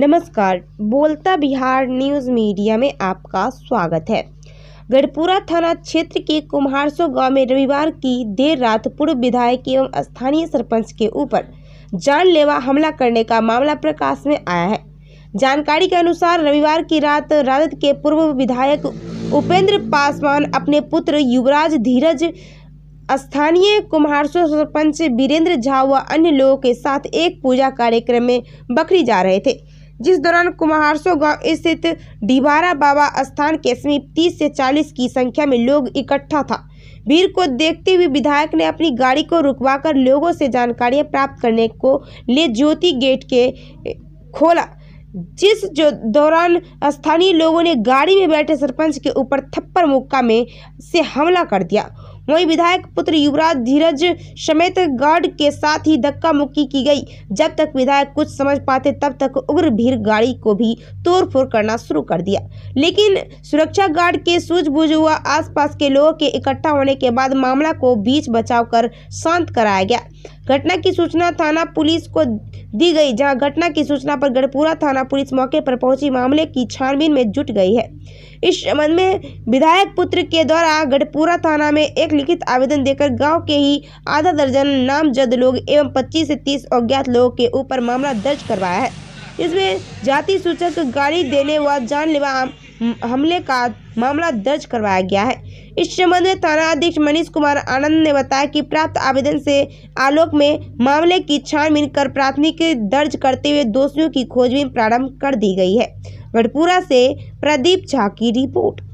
नमस्कार बोलता Bihar news media में आपका स्वागत है गढ़पुरा थाना क्षेत्र के कुम्हारसो गांव में रविवार की देर रात पूर्व विधायक एवं स्थानीय सरपंच के ऊपर जानलेवा हमला करने का मामला प्रकाश में आया है जानकारी के अनुसार रविवार की रात राजद के पूर्व विधायक उपेंद्र पासवान अपने पुत्र युवराज धीरज स्थानीय कुम्हारसो सरपंच वीरेंद्र झा व अन्य लोगों के साथ एक पूजा कार्यक्रम में बकरी जा रहे थे जिस दौरान कुम्हारसो गांव स्थित डिबारा बाबा स्थान के समीप 30 से 40 की संख्या में लोग इकट्ठा था भीड़ को देखते हुए विधायक ने अपनी गाड़ी को रुकवाकर लोगों से जानकारियां प्राप्त करने को ले ज्योति गेट के खोला जिस जो दौरान स्थानीय लोगों ने गाड़ी में बैठे सरपंच के ऊपर थप्पड़ मुक्का में से हमला कर दिया वहीं विधायक पुत्र युवराज धीरज समेत गार्ड के साथ ही धक्का मुक्की की गई जब तक विधायक कुछ समझ पाते तब तक उग्र भीड़ गाड़ी को भी तोड़फोड़ करना शुरू कर दिया लेकिन सुरक्षा गार्ड के सूझबूझ हुआ आसपास के लोगों के इकट्ठा होने के बाद मामला को बीच बचाव कर शांत कराया गया घटना की सूचना थाना पुलिस को दी गई जहां घटना की सूचना पर गढ़पुरा थाना पुलिस मौके पर पहुंची मामले की छानबीन में जुट गई है इस संबंध में विधायक पुत्र के द्वारा गढ़पुरा थाना में एक लिखित आवेदन देकर गांव के ही आधा दर्जन नामजद लोग एवं 25 से 30 अज्ञात लोगों के ऊपर मामला दर्ज करवाया है इसमें जाति सूचक गाड़ी देने व जानलेवा हमले का मामला दर्ज करवाया गया है इस संबंध में थाना अध्यक्ष मनीष कुमार आनंद ने बताया कि प्राप्त आवेदन से आलोक में मामले की छानबीन कर प्राथमिक दर्ज करते हुए दोषियों की खोजबीन प्रारंभ कर दी गई है भटपुरा से प्रदीप झा की रिपोर्ट